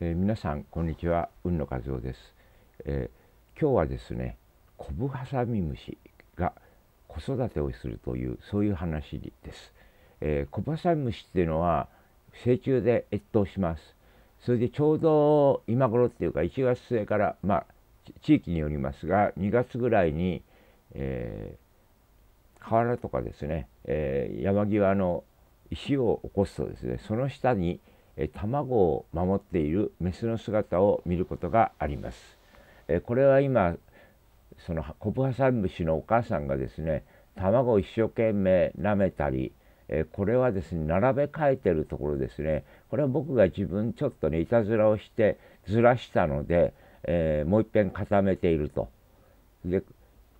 えー、皆さんこんにちは運の和夫です、えー、今日はですねコブハサミムシが子育てをするというそういう話です、えー、コブハサミムシっていうのは成虫で越冬しますそれでちょうど今頃っていうか1月末からまあ地域によりますが2月ぐらいに、えー、河原とかですね、え山際の石を起こすとですねその下に、卵を守っているメスの姿を見ることがあります。これは今そのコブハサムシのお母さんがですね卵を一生懸命舐めたりこれはですね並べ替えてるところですねこれは僕が自分ちょっとねいたずらをしてずらしたので、えー、もういっぺん固めていると。で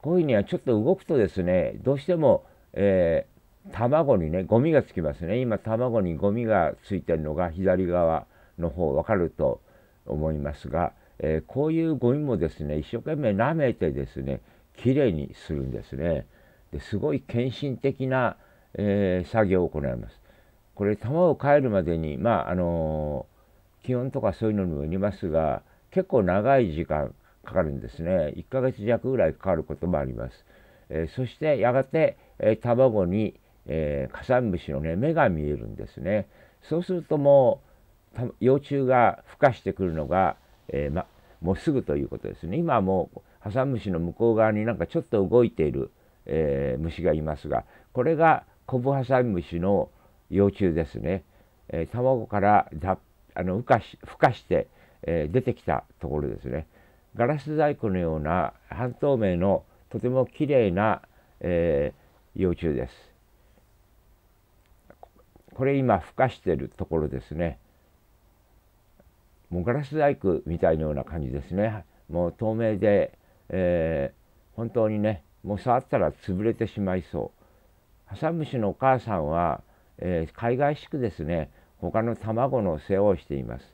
こういうふうにはちょっと動くとですねどうしても、えー、卵にね、ゴミがつきますね。今、卵にゴミがついてるのが左側の方、わかると思いますが、えー、こういうゴミもですね、一生懸命舐めてですね、きれいにするんですね。ですごい献身的な、えー、作業を行います。これ、卵をかえるまでに、まあ、あのー、気温とかそういうのにもよりますが、結構長い時間かかるんですね。1ヶ月弱ぐらいかかることもあります。えそして、やがて、え卵に、えー、カサムシのね目が見えるんですね。そうするともう幼虫が孵化してくるのが、えー、ま、もうすぐということですね。今はもうハサムシの向こう側になんかちょっと動いている、えー、虫がいますがこれがコブハサムシの幼虫ですね。え卵からだあの孵化し孵化して、え出てきたところですね。ガラス細工のような半透明のとてもきれいな、え幼虫です。これ今孵化してるところですねもうガラス細工みたいなような感じですねもう透明で、えー、本当にねもう触ったら潰れてしまいそうハサムシのお母さんは、えー、海外宿ですね他の卵の世話をしています、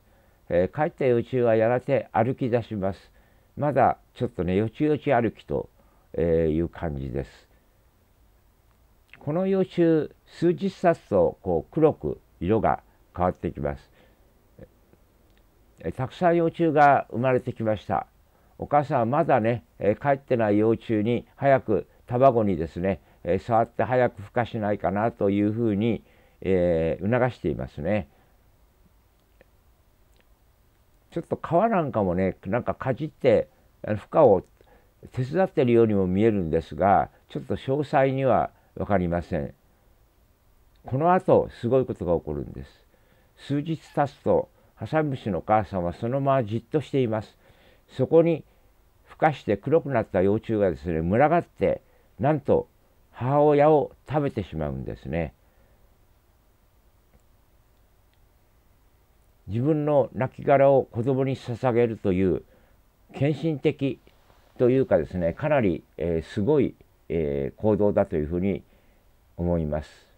えー、帰った幼虫はやがて歩き出しますまだちょっとねよちよち歩きと、えいう感じですこの予習数日冊とこう黒く色が変わってきます。たくさん幼虫が生まれてきました。お母さんはまだね、え帰ってない幼虫に早く卵にですね、え触って早く孵化しないかなというふうに、えー、促していますね。ちょっと皮なんかもねなんかかじって孵化を手伝ってるようにも見えるんですがちょっと詳細には分かりませんこのあとすごいことが起こるんです数日経つとハサムシの母さんはそのままじっとしていますそこに孵化して黒くなった幼虫がですね群がってなんと母親を食べてしまうんですね自分の亡きを子供に捧げるという献身的というかですねかなり、えー、すごい、えー、行動だというふうに思います。